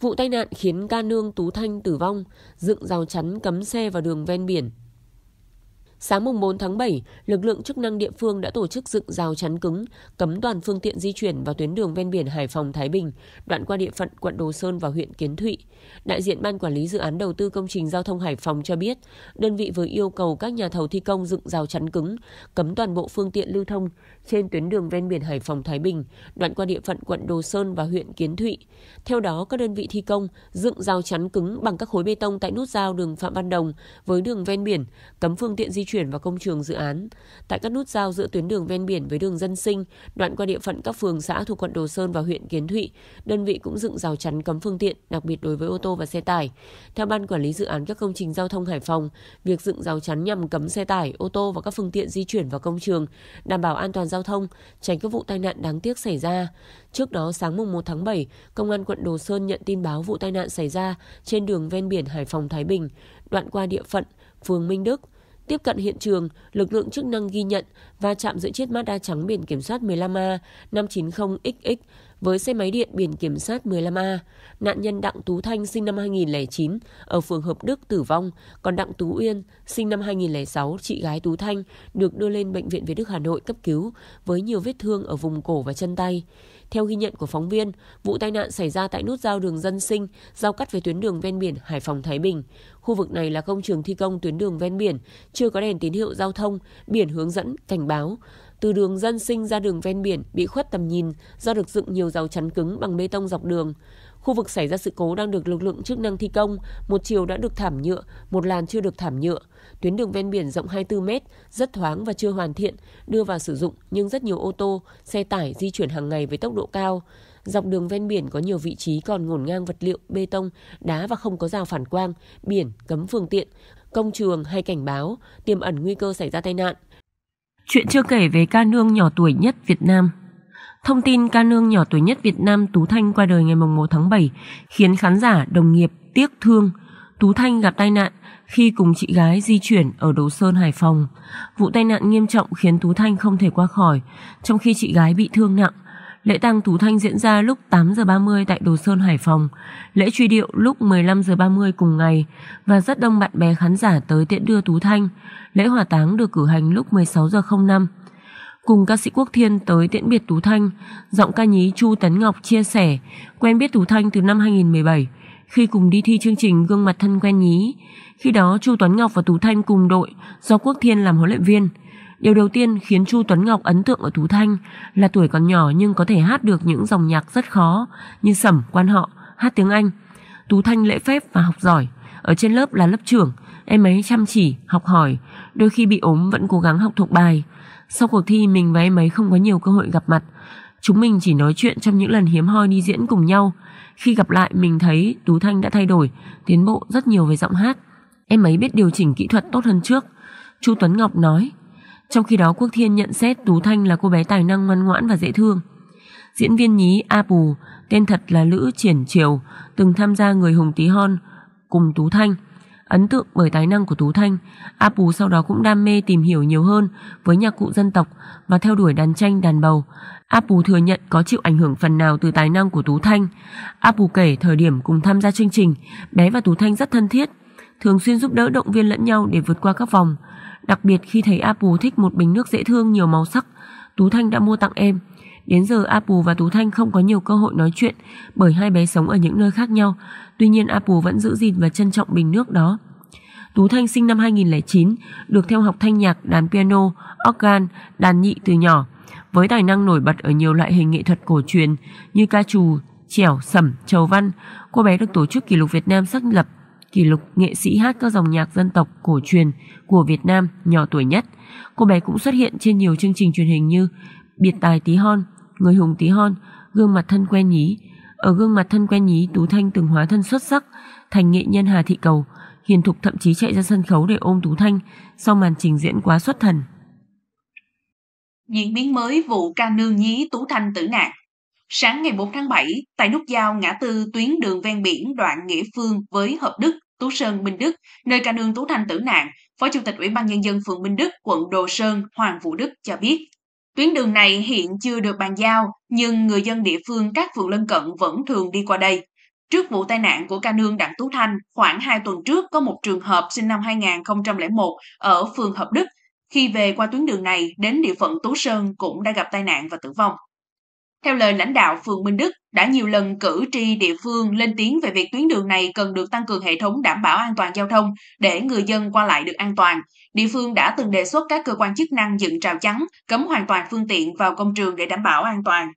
Vụ tai nạn khiến ca nương Tú Thanh tử vong, dựng rào chắn cấm xe vào đường ven biển. Sáng mùng 4 tháng 7, lực lượng chức năng địa phương đã tổ chức dựng rào chắn cứng, cấm toàn phương tiện di chuyển vào tuyến đường ven biển Hải Phòng Thái Bình, đoạn qua địa phận quận Đồ Sơn và huyện Kiến Thụy. Đại diện ban quản lý dự án đầu tư công trình giao thông Hải Phòng cho biết, đơn vị vừa yêu cầu các nhà thầu thi công dựng rào chắn cứng, cấm toàn bộ phương tiện lưu thông trên tuyến đường ven biển Hải Phòng Thái Bình, đoạn qua địa phận quận Đồ Sơn và huyện Kiến Thụy. Theo đó, các đơn vị thi công dựng rào chắn cứng bằng các khối bê tông tại nút giao đường Phạm Văn Đồng với đường ven biển, cấm phương tiện di chuyển vào công trường dự án. Tại các nút giao giữa tuyến đường ven biển với đường dân sinh, đoạn qua địa phận các phường xã thuộc quận Đồ Sơn và huyện Kiến Thụy, đơn vị cũng dựng rào chắn cấm phương tiện, đặc biệt đối với ô tô và xe tải. Theo ban quản lý dự án các công trình giao thông Hải Phòng, việc dựng rào chắn nhằm cấm xe tải, ô tô và các phương tiện di chuyển vào công trường, đảm bảo an toàn giao thông, tránh các vụ tai nạn đáng tiếc xảy ra. Trước đó sáng mùng 1 tháng 7, công an quận Đồ Sơn nhận tin báo vụ tai nạn xảy ra trên đường ven biển Hải Phòng Thái Bình, đoạn qua địa phận phường Minh Đức, Tiếp cận hiện trường, lực lượng chức năng ghi nhận va chạm giữa chiếc Mazda trắng biển kiểm soát 15A 590XX với xe máy điện biển kiểm soát 15A. Nạn nhân Đặng Tú Thanh sinh năm 2009 ở phường Hợp Đức tử vong, còn Đặng Tú Uyên sinh năm 2006, chị gái Tú Thanh được đưa lên bệnh viện Việt Đức Hà Nội cấp cứu với nhiều vết thương ở vùng cổ và chân tay. Theo ghi nhận của phóng viên, vụ tai nạn xảy ra tại nút giao đường dân sinh, giao cắt với tuyến đường ven biển Hải Phòng Thái Bình. Khu vực này là công trường thi công tuyến đường ven biển, chưa có đèn tín hiệu giao thông, biển hướng dẫn, cảnh báo. Từ đường dân sinh ra đường ven biển bị khuất tầm nhìn do được dựng nhiều rào chắn cứng bằng bê tông dọc đường. Khu vực xảy ra sự cố đang được lực lượng chức năng thi công, một chiều đã được thảm nhựa, một làn chưa được thảm nhựa. Tuyến đường ven biển rộng 24 mét, rất thoáng và chưa hoàn thiện, đưa vào sử dụng nhưng rất nhiều ô tô, xe tải di chuyển hàng ngày với tốc độ cao. Dọc đường ven biển có nhiều vị trí còn ngổn ngang vật liệu, bê tông, đá và không có rào phản quang, biển, cấm phương tiện, công trường hay cảnh báo, tiềm ẩn nguy cơ xảy ra tai nạn. Chuyện chưa kể về ca nương nhỏ tuổi nhất Việt Nam Thông tin ca nương nhỏ tuổi nhất Việt Nam Tú Thanh qua đời ngày 1 tháng 7 khiến khán giả, đồng nghiệp tiếc thương. Tú Thanh gặp tai nạn khi cùng chị gái di chuyển ở Đồ Sơn, Hải Phòng. Vụ tai nạn nghiêm trọng khiến Tú Thanh không thể qua khỏi, trong khi chị gái bị thương nặng. Lễ tang Tú Thanh diễn ra lúc 8 giờ 30 tại Đồ Sơn Hải Phòng, lễ truy điệu lúc 15 giờ 30 cùng ngày và rất đông bạn bè khán giả tới tiễn đưa Tú Thanh. Lễ hỏa táng được cử hành lúc 16 giờ 05. Cùng ca sĩ Quốc Thiên tới tiễn biệt Tú Thanh, giọng ca nhí Chu Tấn Ngọc chia sẻ quen biết Tú Thanh từ năm 2017 khi cùng đi thi chương trình Gương mặt thân quen nhí. Khi đó Chu Tuấn Ngọc và Tú Thanh cùng đội do Quốc Thiên làm huấn luyện viên. Điều đầu tiên khiến Chu Tuấn Ngọc ấn tượng ở Tú Thanh là tuổi còn nhỏ nhưng có thể hát được những dòng nhạc rất khó như sẩm, quan họ, hát tiếng Anh. Tú Thanh lễ phép và học giỏi. Ở trên lớp là lớp trưởng, em ấy chăm chỉ, học hỏi, đôi khi bị ốm vẫn cố gắng học thuộc bài. Sau cuộc thi mình và em ấy không có nhiều cơ hội gặp mặt. Chúng mình chỉ nói chuyện trong những lần hiếm hoi đi diễn cùng nhau. Khi gặp lại mình thấy Tú Thanh đã thay đổi, tiến bộ rất nhiều về giọng hát. Em ấy biết điều chỉnh kỹ thuật tốt hơn trước. Chu Tuấn Ngọc nói, trong khi đó Quốc Thiên nhận xét Tú Thanh là cô bé tài năng ngoan ngoãn và dễ thương. Diễn viên nhí A Pù, tên thật là Lữ Triển Triều, từng tham gia Người Hùng Tí Hon cùng Tú Thanh. Ấn tượng bởi tài năng của Tú Thanh, A Pù sau đó cũng đam mê tìm hiểu nhiều hơn với nhạc cụ dân tộc và theo đuổi đàn tranh đàn bầu. A Pù thừa nhận có chịu ảnh hưởng phần nào từ tài năng của Tú Thanh. A Pù kể thời điểm cùng tham gia chương trình, bé và Tú Thanh rất thân thiết, thường xuyên giúp đỡ động viên lẫn nhau để vượt qua các vòng. Đặc biệt khi thấy Apu thích một bình nước dễ thương nhiều màu sắc, Tú Thanh đã mua tặng em. Đến giờ Apu và Tú Thanh không có nhiều cơ hội nói chuyện bởi hai bé sống ở những nơi khác nhau. Tuy nhiên Apu vẫn giữ gìn và trân trọng bình nước đó. Tú Thanh sinh năm 2009, được theo học thanh nhạc, đàn piano, organ, đàn nhị từ nhỏ. Với tài năng nổi bật ở nhiều loại hình nghệ thuật cổ truyền như ca trù, chèo, sẩm, trầu văn, cô bé được Tổ chức Kỷ lục Việt Nam xác lập kỷ lục nghệ sĩ hát các dòng nhạc dân tộc cổ truyền của Việt Nam nhỏ tuổi nhất. Cô bé cũng xuất hiện trên nhiều chương trình truyền hình như Biệt tài tí hon, Người hùng tí hon, Gương mặt thân quen nhí. Ở gương mặt thân quen nhí, Tú Thanh từng hóa thân xuất sắc, thành nghệ nhân Hà Thị Cầu. Hiền Thục thậm chí chạy ra sân khấu để ôm Tú Thanh sau màn trình diễn quá xuất thần. Diễn biến mới vụ ca nương nhí Tú Thanh tử nạn Sáng ngày 4 tháng 7, tại nút giao ngã tư tuyến đường ven biển đoạn Nghĩa Phương với Hợp Đức, Tú Sơn, Minh Đức, nơi ca nương Tú Thanh tử nạn, Phó Chủ tịch Ủy ban Nhân dân phường Minh Đức, quận Đồ Sơn, Hoàng Vũ Đức cho biết. Tuyến đường này hiện chưa được bàn giao, nhưng người dân địa phương các phường lân cận vẫn thường đi qua đây. Trước vụ tai nạn của ca nương Đặng Tú Thanh, khoảng 2 tuần trước có một trường hợp sinh năm 2001 ở phường Hợp Đức. Khi về qua tuyến đường này, đến địa phận Tú Sơn cũng đã gặp tai nạn và tử vong. Theo lời lãnh đạo phường Minh Đức, đã nhiều lần cử tri địa phương lên tiếng về việc tuyến đường này cần được tăng cường hệ thống đảm bảo an toàn giao thông để người dân qua lại được an toàn. Địa phương đã từng đề xuất các cơ quan chức năng dựng rào chắn, cấm hoàn toàn phương tiện vào công trường để đảm bảo an toàn.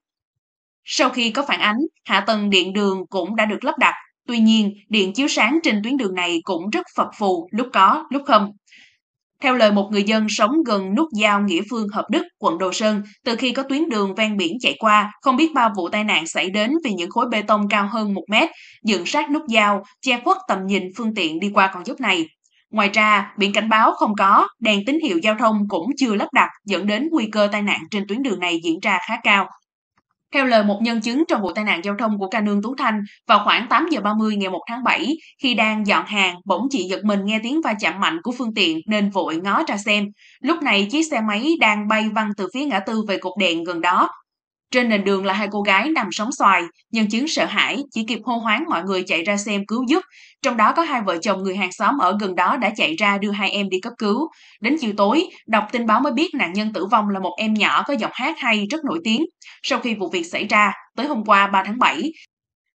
Sau khi có phản ánh, hạ tầng điện đường cũng đã được lắp đặt. Tuy nhiên, điện chiếu sáng trên tuyến đường này cũng rất phập phù, lúc có, lúc không. Theo lời một người dân sống gần nút giao Nghĩa Phương Hợp Đức, quận Đồ Sơn, từ khi có tuyến đường ven biển chạy qua, không biết bao vụ tai nạn xảy đến vì những khối bê tông cao hơn 1 mét, dựng sát nút giao, che khuất tầm nhìn phương tiện đi qua con dốc này. Ngoài ra, biển cảnh báo không có, đèn tín hiệu giao thông cũng chưa lắp đặt dẫn đến nguy cơ tai nạn trên tuyến đường này diễn ra khá cao theo lời một nhân chứng trong vụ tai nạn giao thông của ca nương Tú Thanh, vào khoảng 8 giờ 30 ngày 1 tháng 7, khi đang dọn hàng, bỗng chị giật mình nghe tiếng va chạm mạnh của phương tiện nên vội ngó ra xem. Lúc này chiếc xe máy đang bay văng từ phía ngã tư về cột đèn gần đó trên nền đường là hai cô gái nằm sóng xoài, nhân chứng sợ hãi, chỉ kịp hô hoáng mọi người chạy ra xem cứu giúp. Trong đó có hai vợ chồng người hàng xóm ở gần đó đã chạy ra đưa hai em đi cấp cứu. Đến chiều tối, đọc tin báo mới biết nạn nhân tử vong là một em nhỏ có giọng hát hay rất nổi tiếng. Sau khi vụ việc xảy ra, tới hôm qua 3 tháng 7,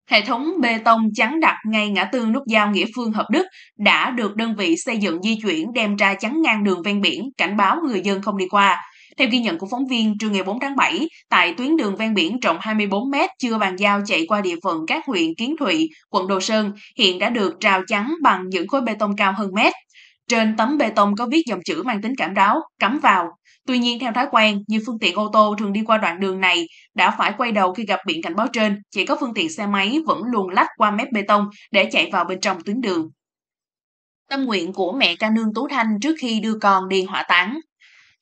Hệ thống bê tông chắn đặt ngay ngã tư nút giao Nghĩa Phương Hợp Đức đã được đơn vị xây dựng di chuyển đem ra chắn ngang đường ven biển, cảnh báo người dân không đi qua. Theo ghi nhận của phóng viên, trưa ngày 4 tháng 7, tại tuyến đường ven biển rộng 24 mét chưa bàn giao chạy qua địa phận các huyện Kiến Thụy, quận Đồ Sơn, hiện đã được rào chắn bằng những khối bê tông cao hơn mét. Trên tấm bê tông có viết dòng chữ mang tính cảm đáo, cấm vào. Tuy nhiên, theo thói quen, nhiều phương tiện ô tô thường đi qua đoạn đường này đã phải quay đầu khi gặp biển cảnh báo trên, chỉ có phương tiện xe máy vẫn luồn lách qua mép bê tông để chạy vào bên trong tuyến đường. Tâm nguyện của mẹ ca nương Tú Thanh trước khi đưa con đi hỏa táng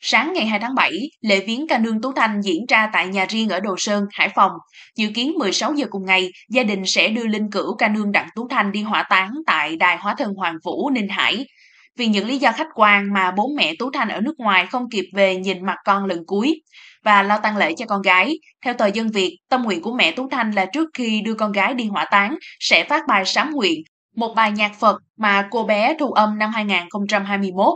Sáng ngày 2 tháng 7, lễ viếng ca nương Tú Thanh diễn ra tại nhà riêng ở Đồ Sơn, Hải Phòng. Dự kiến 16 giờ cùng ngày, gia đình sẽ đưa linh cữu ca nương Đặng Tú Thanh đi hỏa táng tại Đài Hóa Thân Hoàng Vũ, Ninh Hải. Vì những lý do khách quan mà bố mẹ Tú Thanh ở nước ngoài không kịp về nhìn mặt con lần cuối và lo tang lễ cho con gái, theo tờ Dân Việt, tâm nguyện của mẹ Tú Thanh là trước khi đưa con gái đi hỏa táng sẽ phát bài sám nguyện, một bài nhạc Phật mà cô bé thu âm năm 2021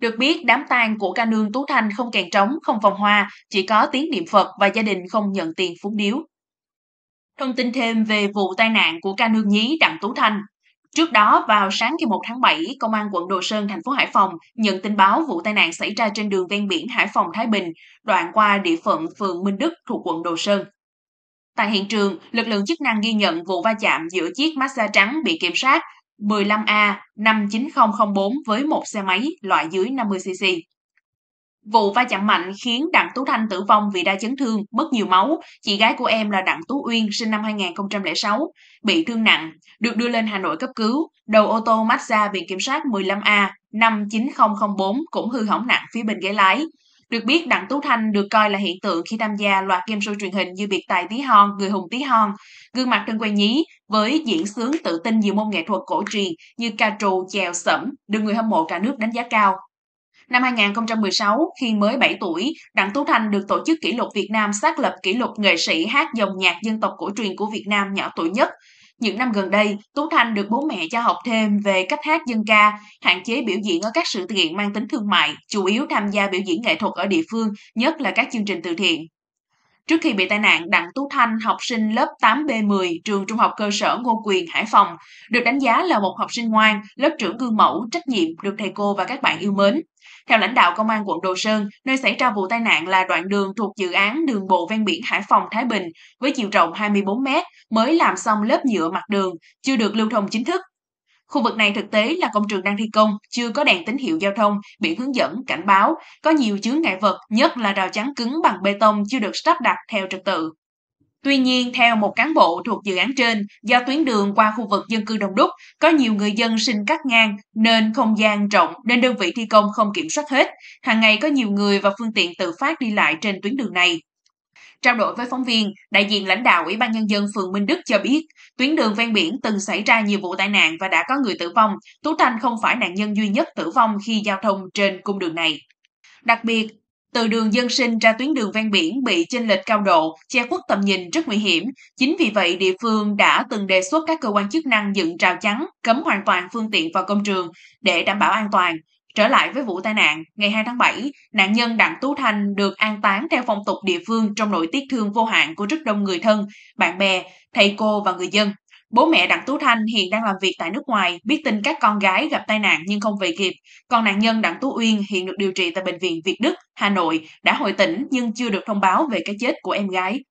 được biết, đám tang của ca nương Tú Thanh không kèn trống, không vòng hoa, chỉ có tiếng niệm Phật và gia đình không nhận tiền phúng điếu. Thông tin thêm về vụ tai nạn của ca nương nhí Đặng Tú Thanh. Trước đó, vào sáng ngày 1 tháng 7, Công an quận Đồ Sơn, thành phố Hải Phòng nhận tin báo vụ tai nạn xảy ra trên đường ven biển Hải Phòng-Thái Bình, đoạn qua địa phận phường Minh Đức thuộc quận Đồ Sơn. Tại hiện trường, lực lượng chức năng ghi nhận vụ va chạm giữa chiếc Mazda trắng bị kiểm soát 15A 59004 với một xe máy loại dưới 50cc. Vụ va chạm mạnh khiến Đặng Tú Thanh tử vong vì đa chấn thương, mất nhiều máu. Chị gái của em là Đặng Tú Uyên, sinh năm 2006, bị thương nặng, được đưa lên Hà Nội cấp cứu. Đầu ô tô Mazda biển kiểm soát 15A 59004 cũng hư hỏng nặng phía bên ghế lái. Được biết, Đặng Tú Thanh được coi là hiện tượng khi tham gia loạt game show truyền hình như Biệt tài tí hon, Người hùng tí hon, Gương mặt thân quen nhí, với diễn sướng tự tin nhiều môn nghệ thuật cổ truyền như ca trù, chèo, sẩm, được người hâm mộ cả nước đánh giá cao. Năm 2016, khi mới 7 tuổi, Đặng Tú thanh được Tổ chức Kỷ lục Việt Nam xác lập kỷ lục nghệ sĩ hát dòng nhạc dân tộc cổ truyền của Việt Nam nhỏ tuổi nhất. Những năm gần đây, Tú Thanh được bố mẹ cho học thêm về cách hát dân ca, hạn chế biểu diễn ở các sự kiện mang tính thương mại, chủ yếu tham gia biểu diễn nghệ thuật ở địa phương, nhất là các chương trình từ thiện. Trước khi bị tai nạn, Đặng Tú Thanh, học sinh lớp 8B10, trường trung học cơ sở Ngô Quyền, Hải Phòng, được đánh giá là một học sinh ngoan, lớp trưởng gương mẫu, trách nhiệm, được thầy cô và các bạn yêu mến. Theo lãnh đạo công an quận Đồ Sơn, nơi xảy ra vụ tai nạn là đoạn đường thuộc dự án đường bộ ven biển Hải Phòng Thái Bình với chiều rộng 24 m mới làm xong lớp nhựa mặt đường, chưa được lưu thông chính thức. Khu vực này thực tế là công trường đang thi công, chưa có đèn tín hiệu giao thông, biển hướng dẫn, cảnh báo, có nhiều chướng ngại vật, nhất là rào chắn cứng bằng bê tông chưa được sắp đặt theo trật tự. Tuy nhiên, theo một cán bộ thuộc dự án trên, do tuyến đường qua khu vực dân cư đông đúc, có nhiều người dân sinh cắt ngang nên không gian rộng nên đơn vị thi công không kiểm soát hết. Hàng ngày có nhiều người và phương tiện tự phát đi lại trên tuyến đường này. Trao đổi với phóng viên, đại diện lãnh đạo Ủy ban Nhân dân phường Minh Đức cho biết, tuyến đường ven biển từng xảy ra nhiều vụ tai nạn và đã có người tử vong. Tú Thanh không phải nạn nhân duy nhất tử vong khi giao thông trên cung đường này. Đặc biệt, từ đường dân sinh ra tuyến đường ven biển bị chênh lệch cao độ, che khuất tầm nhìn rất nguy hiểm. Chính vì vậy, địa phương đã từng đề xuất các cơ quan chức năng dựng rào chắn, cấm hoàn toàn phương tiện vào công trường để đảm bảo an toàn. Trở lại với vụ tai nạn, ngày 2 tháng 7, nạn nhân Đặng Tú Thanh được an táng theo phong tục địa phương trong nỗi tiếc thương vô hạn của rất đông người thân, bạn bè, thầy cô và người dân. Bố mẹ Đặng Tú Thanh hiện đang làm việc tại nước ngoài, biết tin các con gái gặp tai nạn nhưng không về kịp. Còn nạn nhân Đặng Tú Uyên hiện được điều trị tại Bệnh viện Việt Đức, Hà Nội, đã hồi tỉnh nhưng chưa được thông báo về cái chết của em gái.